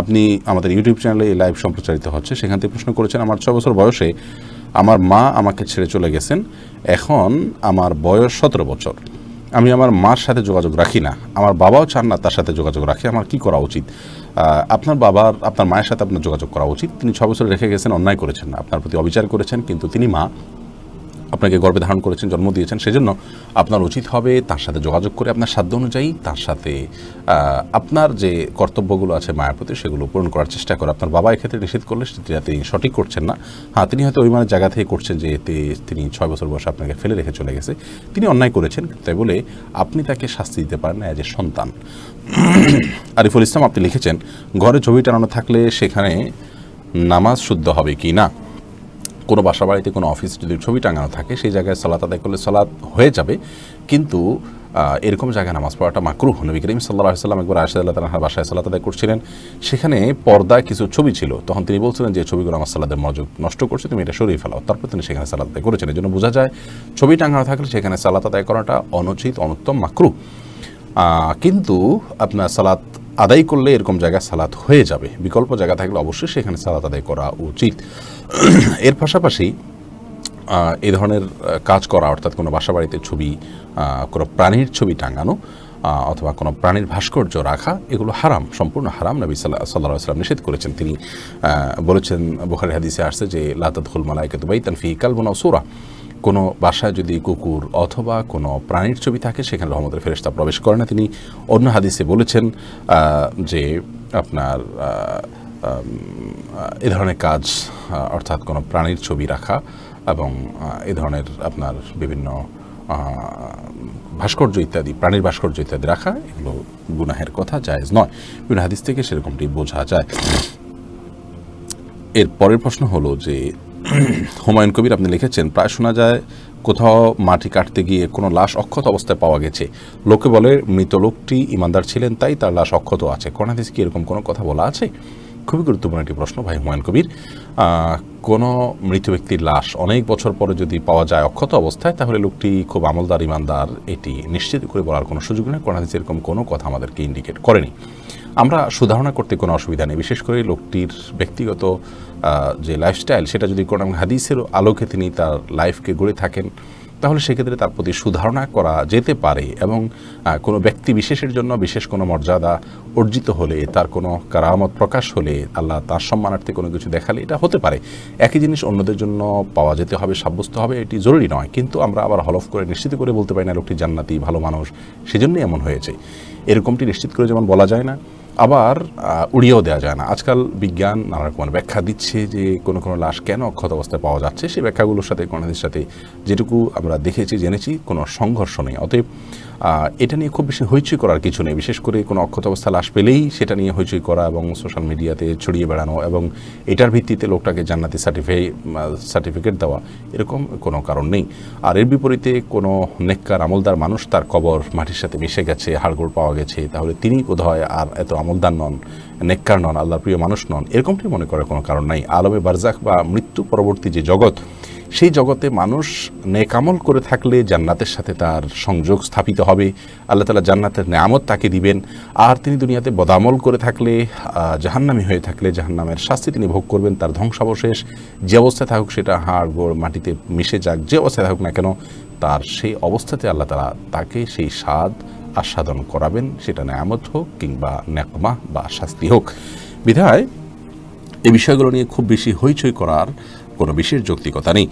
আপনি আমাদের ইউটিউব চ্যানেলে এই লাইভ সম্প্রচারিত হচ্ছে সেখান থেকে প্রশ্ন করেছেন আমার ছ বছর বয়সে আমার মা আমাকে ছেড়ে চলে গেছেন এখন আমার বয়স সতেরো বছর আমি আমার মার সাথে যোগাযোগ রাখি না আমার বাবাও চান না তার সাথে যোগাযোগ রাখি আমার কি করা উচিত আপনার বাবার আপনার মায়ের সাথে আপনার যোগাযোগ করা উচিত তিনি ছ বছর রেখে গেছেন অন্যায় করেছেন আপনার প্রতি অবিচার করেছেন কিন্তু তিনি মা আপনাকে গর্বে ধারণ করেছেন জন্ম দিয়েছেন সেজন্য আপনার উচিত হবে তার সাথে যোগাযোগ করে আপনার সাধ্য অনুযায়ী তার সাথে আপনার যে কর্তব্যগুলো আছে মায়ের প্রতি সেগুলো পূরণ করার চেষ্টা করে আপনার বাবা এক্ষেত্রে নিষেধ করলে সেটা তিনি সঠিক করছেন না হ্যাঁ তিনি হয়তো অভিমানের জায়গা থেকে করছেন যে এতে তিনি ছয় বছর বয়সে আপনাকে ফেলে রেখে চলে গেছে তিনি অন্যায় করেছেন তাই বলে আপনি তাকে শাস্তি দিতে পারেন না অ্যাজ এ সন্তান আরিফুল ইসলাম আপনি লিখেছেন ঘরে ছবি টানানো থাকলে সেখানে নামাজ শুদ্ধ হবে কি না কোনো বাসা বাড়িতে কোনো অফিসে যদি ছবি টাঙানো থাকে সেই জায়গায় সলাত আদায় করলে সালাত হয়ে যাবে কিন্তু এরকম জায়গায় নামাজ পড়াটা মাকরু নবী করিম সাল্লাহ সাল্লাম একবার আশাদ আল্লাহ তালাহার বাসায় সাল্লাত আদায় করছিলেন সেখানে পর্দায় কিছু ছবি ছিল তখন তিনি বলছিলেন যে ছবিগুলো আমার সালাদের মনোযোগ নষ্ট করছে তুমি এটা সরিয়ে ফেলাও তারপর তিনি সেখানে সালাত আদায় করেছেন এই জন্য বোঝা যায় ছবি টাঙানো থাকলে সেখানে সালাত আদায় করাটা অনুচিত অনুত্তম মাকরু কিন্তু আপনার সালাত আদায় করলে এরকম জায়গায় সালাত হয়ে যাবে বিকল্প জায়গা থাকলে অবশ্যই সেখানে সালাত আদায় করা উচিত এর পাশাপাশি এ ধরনের কাজ করা অর্থাৎ কোনো বাসা বাড়িতে ছবি কোনো প্রাণীর ছবি টাঙানো অথবা কোনো প্রাণীর ভাস্কর্য রাখা এগুলো হারাম সম্পূর্ণ হারাম নবী সাল্লা সাল্লা সাল্লাম নিষেধ করেছেন তিনি বলেছেন বোখারি হাদিসে আসছে যে লাতাত খুল মালায়কে তুবাই তানফি কালবনা সুরা কোনো বাসায় যদি কুকুর অথবা কোনো প্রাণীর ছবি থাকে সেখানে রহমতের ফেরেস্তা প্রবেশ করে না তিনি অন্য হাদিসে বলেছেন যে আপনার এ ধরনের কাজ অর্থাৎ কোনো প্রাণীর ছবি রাখা এবং এ ধরনের আপনার বিভিন্ন ভাস্কর্য ইত্যাদি প্রাণীর ভাস্কর্য ইত্যাদি রাখা এগুলো গুনাহের কথা জায়েজ নয় বিভিন্ন হাদিস থেকে সেরকমটি বোঝা যায় এর পরের প্রশ্ন হলো যে হুমায়ুন কবির আপনি লিখেছেন প্রায় শোনা যায় কোথাও মাটি কাটতে গিয়ে কোনো লাশ অক্ষত অবস্থায় পাওয়া গেছে লোকে বলে মৃত লোকটি ইমানদার ছিলেন তাই তার লাশ অক্ষত আছে কোনো কি এরকম কোনো কথা বলা আছে খুবই গুরুত্বপূর্ণ একটি প্রশ্ন ভাই হুমায়ুন কবির কোনো মৃত ব্যক্তির লাশ অনেক বছর পরে যদি পাওয়া যায় অক্ষত অবস্থায় তাহলে লোকটি খুব আমলদার ইমানদার এটি নিশ্চিত করে বলার কোনো সুযোগ নেই কোনো এরকম কোনো কথা আমাদেরকে ইন্ডিকেট করেনি আমরা সুধারণা করতে কোনো অসুবিধা নেই বিশেষ করে লোকটির ব্যক্তিগত যে লাইফস্টাইল সেটা যদি কোনো হাদিসের আলোকে তিনি তার লাইফকে গড়ে থাকেন তাহলে সেক্ষেত্রে তার প্রতি সুধারণা করা যেতে পারে এবং কোনো ব্যক্তি বিশেষের জন্য বিশেষ কোনো মর্যাদা অর্জিত হলে তার কোনো কারামত প্রকাশ হলে আল্লাহ তার সম্মানার্থে কোনো কিছু দেখালে এটা হতে পারে একই জিনিস অন্যদের জন্য পাওয়া যেতে হবে সাব্যস্ত হবে এটি জরুরি নয় কিন্তু আমরা আবার হলফ করে নিশ্চিত করে বলতে পারি না লোকটি জান্নাতি ভালো মানুষ সেজন্যই এমন হয়েছে এরকমটি নিশ্চিত করে যেমন বলা যায় না আবার উড়িয়েও দেওয়া যায় না আজকাল বিজ্ঞান নানা রকম ব্যাখ্যা দিচ্ছে যে কোনো কোনো লাশ কেন অক্ষত অবস্থায় পাওয়া যাচ্ছে সেই ব্যাখ্যাগুলোর সাথে গণেদের সাথে যেটুকু আমরা দেখেছি জেনেছি কোনো সংঘর্ষ নেই অতএব এটা নিয়ে খুব বেশি হইচই করার কিছু নেই বিশেষ করে কোনো অক্ষত অবস্থা লাশ পেলেই সেটা নিয়ে হইচই করা এবং সোশ্যাল মিডিয়াতে ছড়িয়ে বেড়ানো এবং এটার ভিত্তিতে লোকটাকে জান্নাতি সার্টিফাই সার্টিফিকেট দেওয়া এরকম কোনো কারণ নেই আর এর বিপরীতে কোনো নেককার আমলদার মানুষ তার কবর মাটির সাথে মিশে গেছে হাড়গোড় পাওয়া গেছে তাহলে তিনি বোধ আর এত আমলদার নন নেককার নন আল্লাহর প্রিয় মানুষ নন এরকমটি মনে করার কোনো কারণ নাই আলমে বারজাক বা মৃত্যু পরবর্তী যে জগৎ সেই জগতে মানুষ নেকামল করে থাকলে জান্নাতের সাথে তার সংযোগ স্থাপিত হবে আল্লাহ তালা জান্নাতের নেয়ামত তাকে দিবেন আর তিনি দুনিয়াতে বদামল করে থাকলে জাহান্নামি হয়ে থাকলে জাহান্নামের শাস্তি তিনি ভোগ করবেন তার ধ্বংসাবশেষ যে অবস্থায় থাকুক সেটা হাড় গোড় মাটিতে মিশে যাক যে অবস্থায় থাকুক না কেন তার সেই অবস্থাতে আল্লাহ তালা তাকে সেই স্বাদ আস্বাদন করাবেন সেটা নেয়ামত হোক কিংবা ন্যাকমা বা শাস্তি হোক বিধায় এই বিষয়গুলো নিয়ে খুব বেশি হইচই করার কোনো বিশেষ যৌক্তিকতা নেই